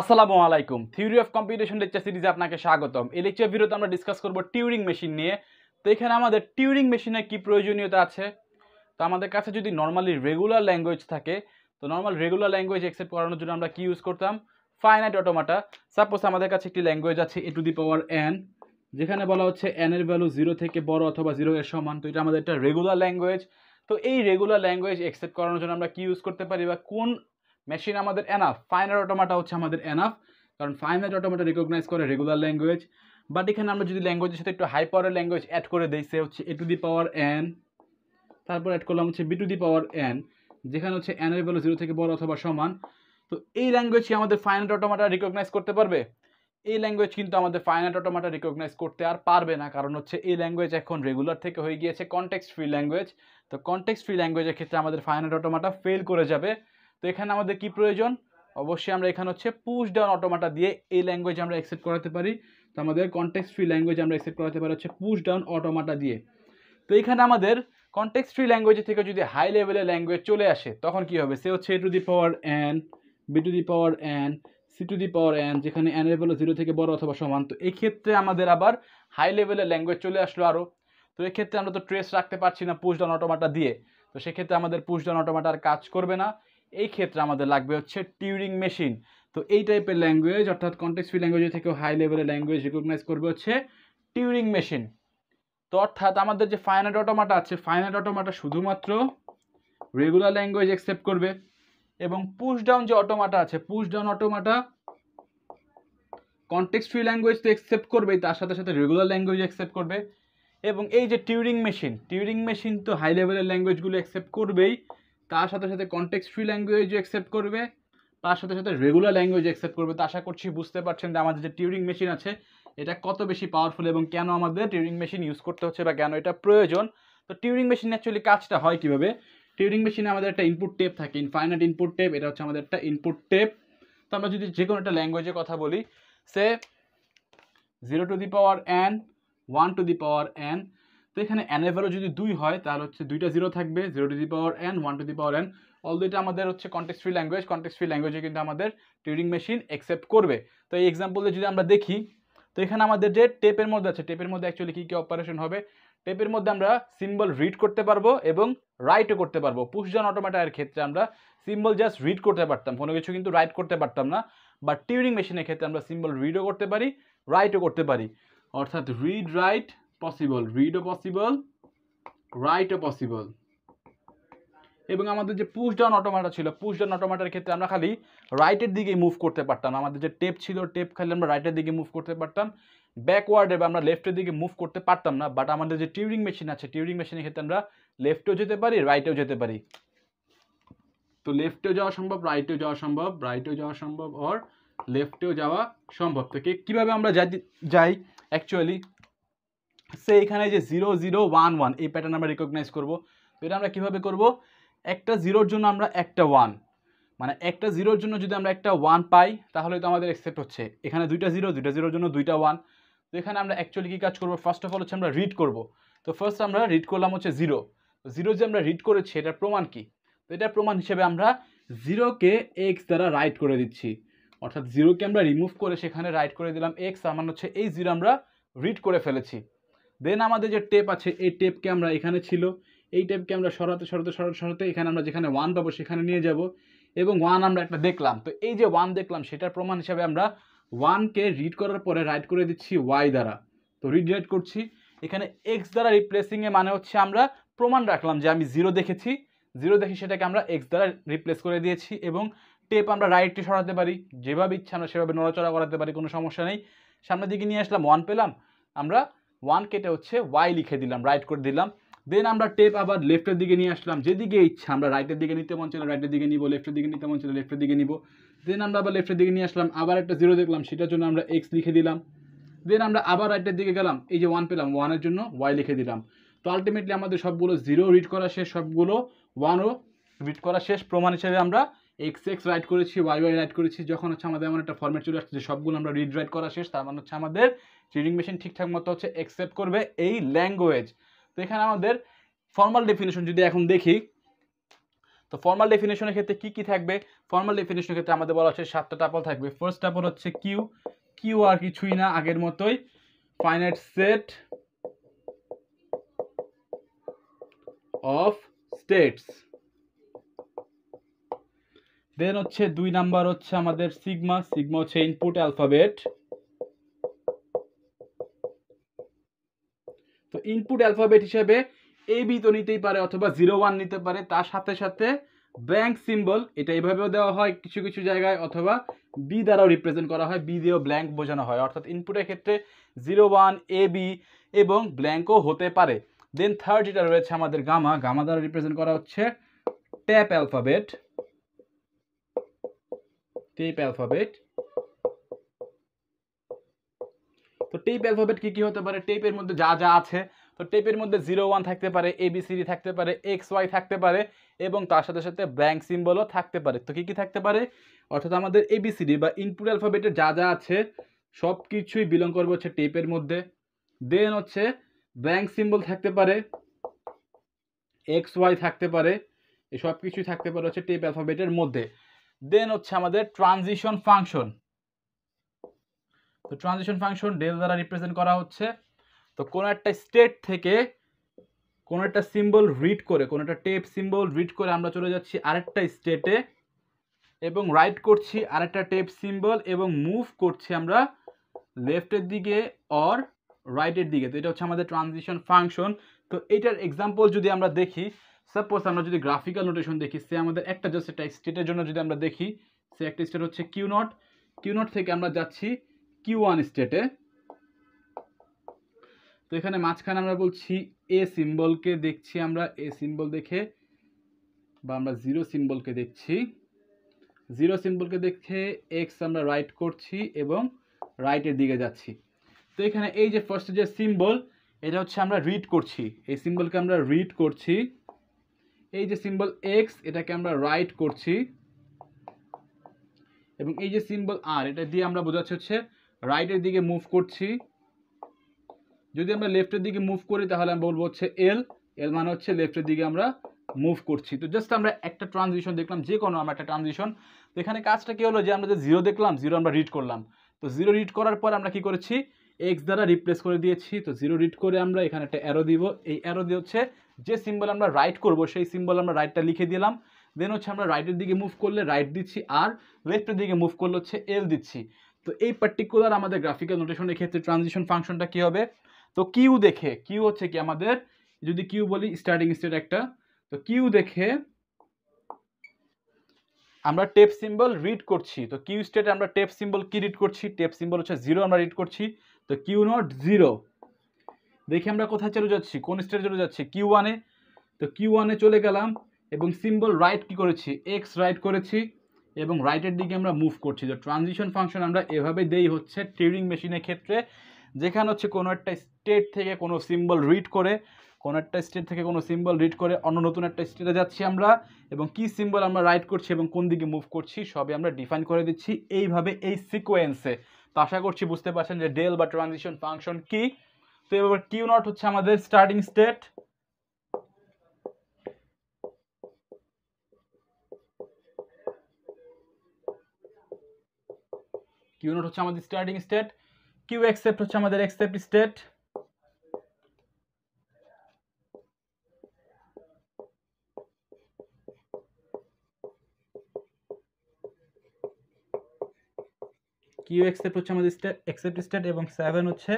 আসসালামু আলাইকুম theory of computation lecture সিরিজে আপনাকে স্বাগতম এই লেকচার ভিডিওতে আমরা ডিসকাস করব টিউরিং মেশিন নিয়ে তো এখানে আমাদের টিউরিং মেশিনে কি প্রয়োজনীয়তা আছে তো আমাদের কাছে যদি নর্মালি রেগুলার ল্যাঙ্গুয়েজ থাকে তো নর্মাল রেগুলার ল্যাঙ্গুয়েজ অ্যাকসেপ্ট করানোর জন্য আমরা কি ইউজ করতাম ফাইনাইট অটোমাটা সাপোজ আমাদের কাছে একটি ল্যাঙ্গুয়েজ আছে এ টু দি পাওয়ার এন যেখানে বলা হচ্ছে এন এর ভ্যালু জিরো থেকে বড় অথবা জিরো এর সমান তো এটা আমাদের একটা রেগুলার ল্যাঙ্গুয়েজ তো এই রেগুলার ল্যাঙ্গুয়েজ অ্যাকসেপ্ট করানোর জন্য আমরা কি ইউজ করতে পারি বা কোন মেশিন আমাদের এনাফ ফাইনাল অটোমাটা হচ্ছে আমাদের এনাফ কারণ ফাইনাল অটোমাটা রিকগনাইজ করে রেগুলার ল্যাঙ্গুয়েজ বাট এখানে আমরা যদি ল্যাঙ্গুয়েজের সাথে একটু হাই পাওয়ার ল্যাঙ্গুয়েজ অ্যাড করে দিই সে হচ্ছে A to the power N তারপর অ্যাড করলাম হচ্ছে B to the power N যেখানে হচ্ছে এন এর ভ্যালু জিরো থেকে বড় অথবা সমান তো এই ল্যাঙ্গুয়েজ কি আমাদের ফাইনাল অটোমাটা রিকগনাইজ করতে পারবে এই ল্যাঙ্গুয়েজ কিন্তু আমাদের ফাইনাল অটোমাটা রিকগনাইজ করতে আর পারবে না কারণ হচ্ছে এই ল্যাঙ্গুয়েজ এখন রেগুলার থেকে হয়ে গিয়েছে কনটেক্সট ফ্রি ল্যাঙ্গুয়েজ তো কনটেক্সট ফ্রি ল্যাঙ্গুয়েজের ক্ষেত্রে আমাদের ফাইনাল অটোমাটা ফেল করে যাবে তো এখানে আমাদের কি প্রয়োজন অবশ্যই আমরা এখানে হচ্ছে পুশ ডাউন অটোমাটা দিয়ে এই ল্যাঙ্গুয়েজ আমরা অ্যাকসেপ্ট করাতে পারি তো আমাদের কনটেক্স ফ্রি ল্যাঙ্গুয়েজ আমরা অ্যাকসেপ্ট করাতে পারি হচ্ছে পুশ ডাউন অটোমাটা দিয়ে তো এখানে আমাদের কনটেক্স ফ্রি ল্যাঙ্গুয়েজ থেকে যদি হাই লেভেলের ল্যাঙ্গুয়েজ চলে আসে তখন কি হবে সে হচ্ছে A to the power N B to the power N C to the power N যেখানে অ্যান এর ভ্যালু জিরো থেকে বড় অথবা সমান তো এক্ষেত্রে আমাদের আবার হাই লেভেলের ল্যাঙ্গুয়েজ চলে আসলো আরও তো এক্ষেত্রে আমরা তো ট্রেস রাখতে পারছি না পুশ ডাউন অটোমাটা দিয়ে তো সেক্ষেত্রে আমাদের পুশ ডাউন অটোমাটা আর কাজ করবে না এই ক্ষেত্রে আমাদের লাগবে হচ্ছে টিউরিং মেশিন তো এই টাইপের ল্যাঙ্গুয়েজ অর্থাৎ কন্টেক্স ফ্রি ল্যাঙ্গুয়েজ থেকেও হাই লেভেলের ল্যাঙ্গুয়েজ রিকগনাইজ করবে হচ্ছে টিউরিং মেশিন তো অর্থাৎ আমাদের যে ফাইনাল অটোমাটা আছে ফাইনাল অটোমাটা শুধুমাত্র রেগুলার ল্যাঙ্গুয়েজ অ্যাকসেপ্ট করবে এবং পুশ ডাউন যে অটোমাটা আছে push down automata context free language তো অ্যাকসেপ্ট করবেই তার সাথে সাথে রেগুলার ল্যাঙ্গুয়েজ অ্যাকসেপ্ট করবে এবং এই যে টিউরিং মেশিন টিউরিং মেশিন তো হাই লেভেলের ল্যাঙ্গুয়েজগুলো অ্যাকসেপ্ট করবেই তার সাথে সাথে কনটেক্সট ফ্রি ল্যাঙ্গুয়েজও অ্যাকসেপ্ট করবে তার সাথে সাথে রেগুলার ল্যাঙ্গুয়েজ অ্যাকসেপ্ট করবে তো আশা করছি বুঝতে পারছেন যে আমাদের যে টিউরিং মেশিন আছে এটা কত বেশি পাওয়ারফুল এবং কেন আমাদের টিউরিং মেশিন ইউজ করতে হচ্ছে বা কেন এটা প্রয়োজন তো টিউরিং মেশিন অ্যাকচুয়ালি কাজটা হয় কীভাবে টিউরিং মেশিনে আমাদের একটা ইনপুট টেপ থাকে ইনফাইনাইট ইনপুট টেপ এটা হচ্ছে আমাদের একটা ইনপুট টেপ তো আমরা যদি যে কোনো একটা ল্যাঙ্গুয়েজে কথা বলি সে zero to the power N one to the power N তো এখানে এর ভ্যালু যদি দুই হয় তাহলে হচ্ছে দুইটা জিরো থাকবে zero to the power N one to the power N although এটা আমাদের হচ্ছে context free language context free ল্যাঙ্গুয়েজে কিন্তু আমাদের টিউরিং মেশিন অ্যাকসেপ্ট করবে তো এই এক্সাম্পলে যদি আমরা দেখি তো এখানে আমাদের যে টেপের মধ্যে আছে টেপের মধ্যে অ্যাকচুয়ালি কী কী অপারেশন হবে টেপের মধ্যে আমরা সিম্বল রিড করতে পারবো এবং রাইটও করতে পারবো পুশজন অটোমেটারের ক্ষেত্রে আমরা সিম্বল জাস্ট রিড করতে পারতাম কোনো কিছু কিন্তু রাইট করতে পারতাম না বা টিউরিং মেশিনের ক্ষেত্রে আমরা সিম্বল রিডও করতে পারি রাইটও করতে পারি অর্থাৎ রিড রাইট পসিবল রিডও পসিবল রাইটও পসিবল এবং আমাদের যে পুশ ডাউন অটোমেটা ছিল পুশ ডাউন অটোমেটার ক্ষেত্রে আমরা খালি রাইটের দিকে মুভ করতে পারতাম আমাদের যে টেপ ছিল টেপ খালি আমরা রাইটের দিকে মুভ করতে পারতাম ব্যাকওয়ার্ডে বা আমরা লেফটের দিকে মুভ করতে পারতাম না বাট আমাদের যে টিউরিং মেশিন আছে টিউরিং মেশিনের ক্ষেত্রে আমরা লেফটেও যেতে পারি রাইটেও যেতে পারি তো লেফটেও যাওয়া সম্ভব রাইটেও যাওয়া সম্ভব রাইটেও যাওয়া সম্ভব অর লেফটেও যাওয়া সম্ভব তো কীভাবে আমরা যাই যাই অ্যাকচুয়ালি সে এখানে যে জিরো জিরো ওয়ান ওয়ান এই প্যাটার্ন আমরা রিকগনাইজ করবো তো এটা আমরা কীভাবে করব একটা জিরোর জন্য আমরা একটা ওয়ান মানে একটা জিরোর জন্য যদি আমরা একটা ওয়ান পাই তাহলে তো আমাদের এক্সেপ্ট হচ্ছে এখানে দুইটা জিরো দুইটা জিরোর জন্য দুইটা ওয়ান তো এখানে আমরা অ্যাকচুয়ালি কী কাজ করবো ফার্স্ট অফ অল হচ্ছে আমরা রিড করবো তো ফার্স্ট আমরা রিড করলাম হচ্ছে জিরো তো জিরো যে আমরা রিড করেছি এটার প্রমাণ কি তো এটার প্রমাণ হিসেবে আমরা জিরোকে এক্স দ্বারা রাইট করে দিচ্ছি অর্থাৎ জিরোকে আমরা রিমুভ করে সেখানে রাইট করে দিলাম এক্স আমার মানে হচ্ছে এই জিরো আমরা রিড করে ফেলেছি দেন আমাদের যে টেপ আছে এই টেপকে আমরা এখানে ছিল এই টেপকে আমরা সরাতে সরাতে সরাতে সরাতে এখানে আমরা যেখানে ওয়ান পাবো সেখানে নিয়ে যাব এবং ওয়ান আমরা একটা দেখলাম তো এই যে ওয়ান দেখলাম সেটার প্রমাণ হিসাবে আমরা ওয়ানকে রিড করার পরে রাইট করে দিচ্ছি ওয়াই দ্বারা তো রিড রাইট করছি এখানে এক্স দ্বারা রিপ্লেসিংয়ে মানে হচ্ছে আমরা প্রমাণ রাখলাম যে আমি জিরো দেখেছি জিরো দেখে সেটাকে আমরা এক্স দ্বারা রিপ্লেস করে দিয়েছি এবং টেপ আমরা রাইটটি সরাতে পারি যেভাবে ইচ্ছা আমরা সেভাবে নড়াচড়া করাতে পারি কোনো সমস্যা নেই সামনের দিকে নিয়ে আসলাম ওয়ান পেলাম আমরা ওয়ান কেটে হচ্ছে ওয়াই লিখে দিলাম রাইট করে দিলাম দেন আমরা টেপ আবার লেফটের দিকে নিয়ে আসলাম যেদিকে ইচ্ছা আমরা রাইটের দিকে নিতে মন ছিল রাইটের দিকে নিব লেফটের দিকে নিতে মন ছিল লেফটের দিকে নিব দেন আমরা আবার লেফটের দিকে নিয়ে আসলাম আবার একটা জিরো দেখলাম সেটার জন্য আমরা এক্স লিখে দিলাম দেন আমরা আবার রাইটের দিকে গেলাম এই যে ওয়ান পেলাম ওয়ানের জন্য ওয়াই লিখে দিলাম তো আলটিমেটলি আমাদের সবগুলো জিরো রিড করা শেষ সবগুলো ওয়ানও রিড করা শেষ প্রমাণ হিসাবে আমরা এক্স এক্স রাইট করেছি ওয়াই ওয়াই রাইট করেছি যখন হচ্ছে আমাদের এমন একটা ফর্মেট চলে আসছে যে সবগুলো আমরা রিড রাইট করা শেষ তার মানে হচ্ছে আমাদের রিডিং মেশিন ঠিকঠাক মতো হচ্ছে অ্যাকসেপ্ট করবে এই ল্যাঙ্গুয়েজ তো এখানে আমাদের ফর্মাল ডেফিনেশন যদি এখন দেখি তো ফর্মাল ডেফিনেশনের ক্ষেত্রে কী কী থাকবে ফর্মাল ডেফিনেশনের ক্ষেত্রে আমাদের বলা হচ্ছে সাতটা টাপল থাকবে ফার্স্ট টাপল হচ্ছে কিউ কিউ আর কিছুই না আগের মতোই finite set of states then হচ্ছে দুই নাম্বার হচ্ছে আমাদের সিগমা সিগমা হচ্ছে ইনপুট অ্যালফাবেট তো ইনপুট অ্যালফাবেট হিসেবে এ বি তো নিতেই পারে অথবা জিরো ওয়ান নিতে পারে তার সাথে সাথে ব্ল্যাঙ্ক সিম্বল এটা এইভাবেও দেওয়া হয় কিছু কিছু জায়গায় অথবা বি দ্বারাও রিপ্রেজেন্ট করা হয় বি দিয়েও ব্ল্যাঙ্ক বোঝানো হয় অর্থাৎ ইনপুটের ক্ষেত্রে জিরো ওয়ান এ বি এবং ব্ল্যাঙ্কও হতে পারে দেন থার্ড যেটা রয়েছে আমাদের গামা গামা দ্বারা রিপ্রেজেন্ট করা হচ্ছে ট্যাপ অ্যালফাবেট টেপ অ্যালফাবেট তো টেপ অ্যালফাবেট কি কি হতে পারে টেপের মধ্যে যা যা আছে তো টেপের মধ্যে জিরো ওয়ান থাকতে পারে এবিসিডি থাকতে পারে এক্স ওয়াই থাকতে পারে এবং তার সাথে সাথে ব্ল্যাঙ্ক সিম্বলও থাকতে পারে তো কী কী থাকতে পারে অর্থাৎ আমাদের এবিসিডি বা ইনপুট অ্যালফাবেটের যা যা আছে সব কিছুই বিলং করবে হচ্ছে টেপের মধ্যে দেন হচ্ছে ব্ল্যাঙ্ক সিম্বল থাকতে পারে এক্স ওয়াই থাকতে পারে সব কিছুই থাকতে পারে হচ্ছে টেপ অ্যালফাবেটের মধ্যে দেন হচ্ছে আমাদের ট্রানজিশন ফাংশন তো ট্রানজিশন ফাংশন ডেল দ্বারা রিপ্রেজেন্ট করা হচ্ছে তো কোনো একটা স্টেট থেকে কোনো একটা সিম্বল রিড করে কোনো একটা টেপ সিম্বল রিড করে আমরা চলে যাচ্ছি আরেকটা স্টেটে এবং রাইট করছি আরেকটা টেপ সিম্বল এবং মুভ করছি আমরা লেফটের দিকে অর রাইটের দিকে তো এটা হচ্ছে আমাদের ট্রানজিশন ফাংশন তো এটার এক্সাম্পল যদি আমরা দেখি সাপোজ আমরা যদি গ্রাফিক্যাল নোটেশন দেখি সে আমাদের একটা জাস্ট একটা স্টেটের জন্য যদি আমরা দেখি সে একটা স্টেট হচ্ছে কিউ নট কিউ নট থেকে আমরা যাচ্ছি কিউ ওয়ান স্টেটে তো এখানে মাঝখানে আমরা বলছি এ সিম্বলকে দেখছি আমরা এ সিম্বল দেখে বা আমরা জিরো সিম্বলকে দেখছি জিরো সিম্বলকে দেখে এক্স আমরা রাইট করছি এবং রাইটের দিকে যাচ্ছি তো এখানে এই যে ফার্স্ট যে সিম্বল এটা হচ্ছে আমরা রিড করছি এই সিম্বলকে আমরা রিড করছি এই যে সিম্বল এক্স এটাকে আমরা রাইট করছি এবং এই যে সিম্বল আর এটা দিয়ে আমরা বোঝাচ্ছি হচ্ছে রাইটের দিকে মুভ করছি যদি আমরা লেফটের দিকে মুভ করি তাহলে আমি বলবো হচ্ছে এল এল মানে হচ্ছে লেফটের দিকে আমরা মুভ করছি তো জাস্ট আমরা একটা ট্রানজিশন দেখলাম যে কোনো আমরা একটা ট্রানজিশন তো এখানে কাজটা কী হলো যে আমরা যে জিরো দেখলাম জিরো আমরা রিড করলাম তো জিরো রিড করার পর আমরা কি করেছি এক্স দ্বারা রিপ্লেস করে দিয়েছি তো জিরো রিড করে আমরা এখানে একটা অ্যারো দিব এই অ্যারো দিয়ে হচ্ছে যে সিম্বল আমরা রাইট করব সেই সিম্বল আমরা রাইটটা লিখে দিলাম দেন হচ্ছে আমরা রাইটের দিকে মুভ করলে রাইট দিচ্ছি আর লেফটের দিকে মুভ করলে হচ্ছে এল দিচ্ছি তো এই পার্টিকুলার আমাদের গ্রাফিক্যাল নোটেশনের ক্ষেত্রে ট্রানজিশন ফাংশনটা কী হবে তো কিউ দেখে কিউ হচ্ছে কি আমাদের যদি কিউ বলি স্টার্টিং স্টেট একটা তো কিউ দেখে আমরা টেপ সিম্বল রিড করছি তো কিউ স্টেটে আমরা টেপ সিম্বল কি রিড করছি টেপ সিম্বল হচ্ছে জিরো আমরা রিড করছি তো কিউ নট জিরো দেখি আমরা কোথায় চলে যাচ্ছি কোন স্টেটে চলে যাচ্ছি কিউ ওয়ানে তো কিউ ওয়ানে চলে গেলাম এবং সিম্বল রাইট কি করেছি এক্স রাইট করেছি এবং রাইটের দিকে আমরা মুভ করছি তো ট্রানজিশন ফাংশন আমরা এভাবে দেই হচ্ছে টিউরিং মেশিনের ক্ষেত্রে যেখানে হচ্ছে কোনো একটা স্টেট থেকে কোনো সিম্বল রিড করে কোনো একটা স্টেট থেকে কোনো সিম্বল রিড করে অন্য নতুন একটা স্টেটে যাচ্ছি আমরা এবং কি সিম্বল আমরা রাইট করছি এবং কোন দিকে মুভ করছি সবই আমরা ডিফাইন করে দিচ্ছি এইভাবে এই সিকোয়েন্সে তো আশা করছি বুঝতে পারছেন যে ডেল বা ট্রানজিশন ফাংশন কী তো এবার কিউ নট হচ্ছে আমাদের স্টার্টিং স্টেট কিউ নোট হচ্ছে আমাদের স্টার্টিং স্টেট কিউ অ্যাকসেপ্ট হচ্ছে আমাদের অ্যাকসেপ্ট স্টেট কিউ অ্যাকসেপ্ট হচ্ছে আমাদের স্টেট অ্যাকসেপ্ট স্টেট এবং সেভেন হচ্ছে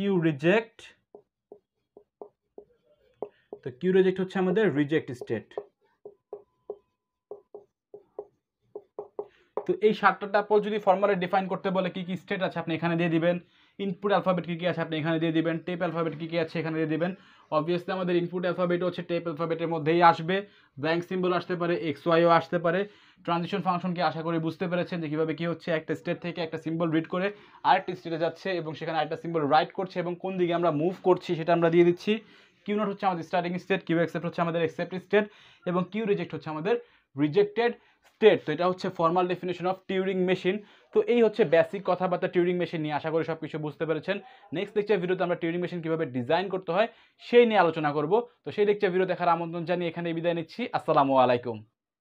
কিউ রিজেক্ট তো কিউ রিজেক্ট হচ্ছে আমাদের রিজেক্ট স্টেট তো এই সাতটা ট্যাপল যদি ফর্মালে ডিফাইন করতে বলে কি কি স্টেট আছে আপনি এখানে দিয়ে দিবেন ইনপুট অ্যালফাবেট কী কী আছে আপনি এখানে দিয়ে দেবেন টেপ অ্যালফাবেট কী কী আছে এখানে দিয়ে দেবেন অবভিয়াসলি আমাদের ইনপুট অ্যালফাবেট হচ্ছে টেপ অ্যালফাবেটের মধ্যেই আসবে ব্যাঙ্ক সিম্বল আসতে পারে এক্স ওয়াইও আসতে পারে ট্রানজিশন ফাংশনকে আশা করে বুঝতে পেরেছেন যে কীভাবে কী হচ্ছে একটা স্টেট থেকে একটা সিম্বল রিড করে আরেকটি স্টেটে যাচ্ছে এবং সেখানে আরেকটা সিম্বল রাইট করছে এবং কোন দিকে আমরা মুভ করছি সেটা আমরা দিয়ে দিচ্ছি কিউ নট হচ্ছে আমাদের স্টার্টিং স্টেট কিউ অ্যাকসেপ্ট হচ্ছে আমাদের অ্যাকসেপ্ট স্টেট এবং কিউ রিজেক্ট হচ্ছে আমাদের রিজেক্টেড স্টেট তো এটা হচ্ছে formal definition of Turing machine তো এই হচ্ছে বেসিক কথাবার্তা টিউরিং মেশিন নিয়ে আশা করি সব কিছু বুঝতে পেরেছেন নেক্সট লেকচার ভিডিওতে আমরা টিউরিং মেশিন কীভাবে ডিজাইন করতে হয় সেই নিয়ে আলোচনা করব তো সেই লেকচার ভিডিও দেখার আমন্ত্রণ জানিয়ে এখানে বিদায় নিচ্ছি আসসালামু আলাইকুম